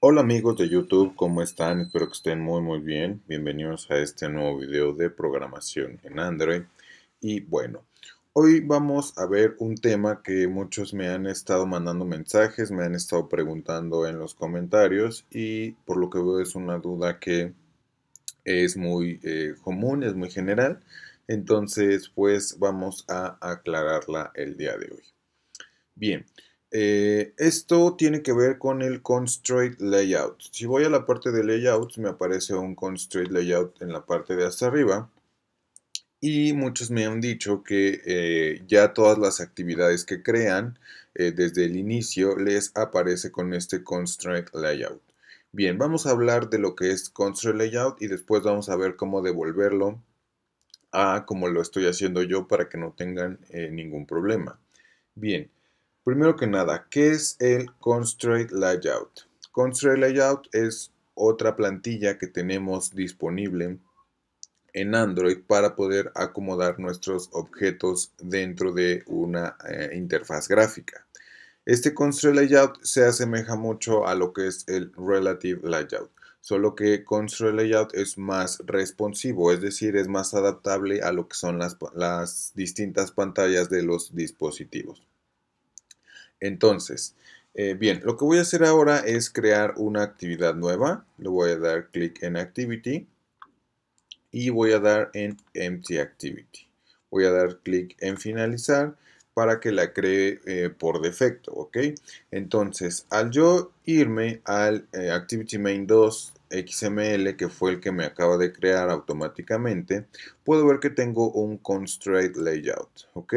Hola amigos de YouTube, ¿cómo están? Espero que estén muy muy bien. Bienvenidos a este nuevo video de programación en Android. Y bueno, hoy vamos a ver un tema que muchos me han estado mandando mensajes, me han estado preguntando en los comentarios y por lo que veo es una duda que es muy eh, común, es muy general. Entonces pues vamos a aclararla el día de hoy. Bien, eh, esto tiene que ver con el constraint layout. Si voy a la parte de layouts, me aparece un constraint layout en la parte de hasta arriba. Y muchos me han dicho que eh, ya todas las actividades que crean eh, desde el inicio les aparece con este constraint layout. Bien, vamos a hablar de lo que es constraint layout y después vamos a ver cómo devolverlo a como lo estoy haciendo yo para que no tengan ningún problema. Bien, Primero que nada, ¿qué es el Constraint Layout? Constraint Layout es otra plantilla que tenemos disponible en Android para poder acomodar nuestros objetos dentro de una eh, interfaz gráfica. Este Constraint Layout se asemeja mucho a lo que es el Relative Layout, solo que Constraint Layout es más responsivo, es decir, es más adaptable a lo que son las distintas pantallas de los dispositivos. Entonces, eh, bien, lo que voy a hacer ahora es crear una actividad nueva. Le voy a dar clic en Activity y voy a dar en Empty Activity. Voy a dar clic en Finalizar para que la cree eh, por defecto, ¿ok? Entonces, al yo irme al activitymain eh, Activity Main 2 XML, que fue el que me acaba de crear automáticamente, puedo ver que tengo un Constraint Layout, ¿ok?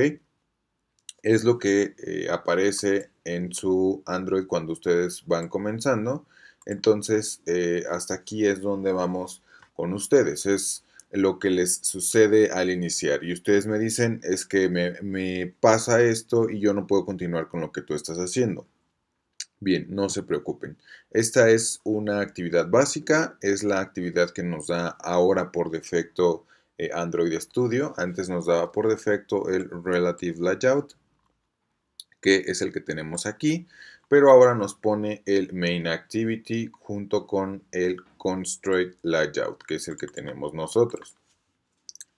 es lo que eh, aparece en su Android cuando ustedes van comenzando. Entonces, eh, hasta aquí es donde vamos con ustedes. Es lo que les sucede al iniciar. Y ustedes me dicen, es que me, me pasa esto y yo no puedo continuar con lo que tú estás haciendo. Bien, no se preocupen. Esta es una actividad básica, es la actividad que nos da ahora por defecto eh, Android Studio. Antes nos daba por defecto el Relative Layout que es el que tenemos aquí, pero ahora nos pone el main activity junto con el constraint layout, que es el que tenemos nosotros.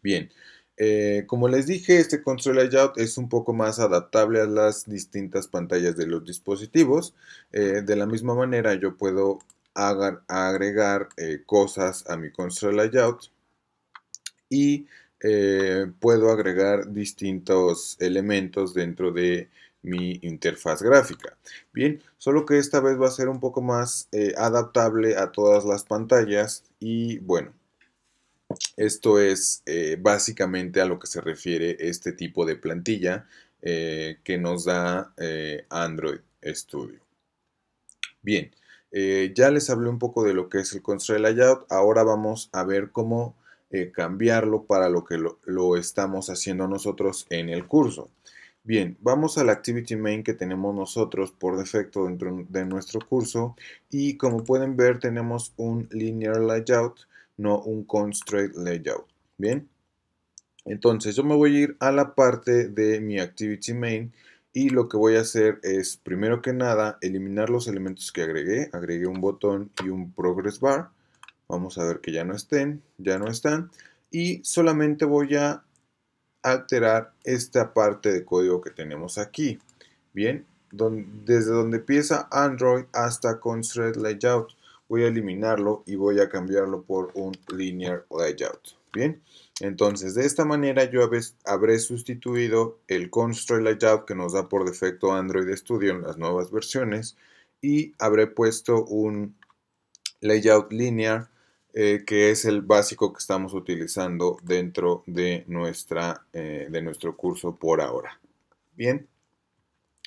Bien, eh, como les dije, este control layout es un poco más adaptable a las distintas pantallas de los dispositivos. Eh, de la misma manera, yo puedo agregar eh, cosas a mi control layout y puedo agregar distintos elementos dentro de mi interfaz gráfica. Bien, solo que esta vez va a ser un poco más eh, adaptable a todas las pantallas y bueno, esto es eh, básicamente a lo que se refiere este tipo de plantilla eh, que nos da Android Studio. Bien, ya les hablé un poco de lo que es el control Layout, ahora vamos a ver cómo cambiarlo para lo que lo estamos haciendo nosotros en el curso. Bien, vamos a la Activity Main que tenemos nosotros por defecto dentro de nuestro curso y como pueden ver tenemos un Linear Layout, no un Constraint Layout. Bien, entonces yo me voy a ir a la parte de mi Activity Main y lo que voy a hacer es primero que nada eliminar los elementos que agregué. Agregué un botón y un Progress Bar. Vamos a ver que ya no estén, ya no están. Y solamente voy a alterar esta parte de código que tenemos aquí. Bien, desde donde empieza Android hasta Constraint Layout. Voy a eliminarlo y voy a cambiarlo por un Linear Layout. Bien, entonces de esta manera yo habré sustituido el Constraint Layout que nos da por defecto Android Studio en las nuevas versiones y habré puesto un Layout Linear eh, que es el básico que estamos utilizando dentro de, nuestra, eh, de nuestro curso por ahora. Bien,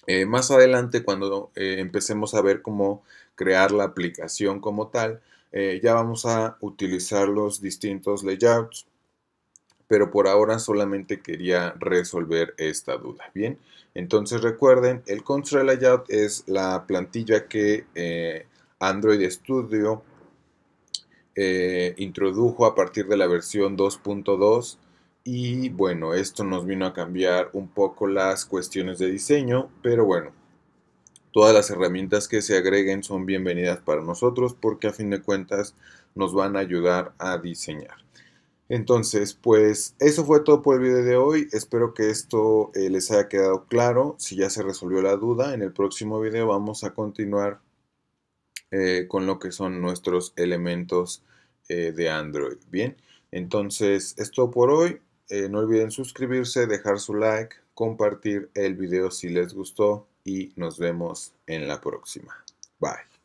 eh, más adelante cuando empecemos a ver cómo crear la aplicación como tal, ya vamos a utilizar los distintos layouts, pero por ahora solamente quería resolver esta duda. Bien, entonces recuerden, el Control Layout es la plantilla que Android Studio eh, introdujo a partir de la versión 2.2 y bueno, esto nos vino a cambiar un poco las cuestiones de diseño, pero bueno, todas las herramientas que se agreguen son bienvenidas para nosotros porque a fin de cuentas nos van a ayudar a diseñar. Entonces, pues eso fue todo por el video de hoy. Espero que esto eh, les haya quedado claro. Si ya se resolvió la duda, en el próximo video vamos a continuar eh, con lo que son nuestros elementos eh, de Android. Bien, entonces esto por hoy. Eh, no olviden suscribirse, dejar su like, compartir el video si les gustó y nos vemos en la próxima. Bye.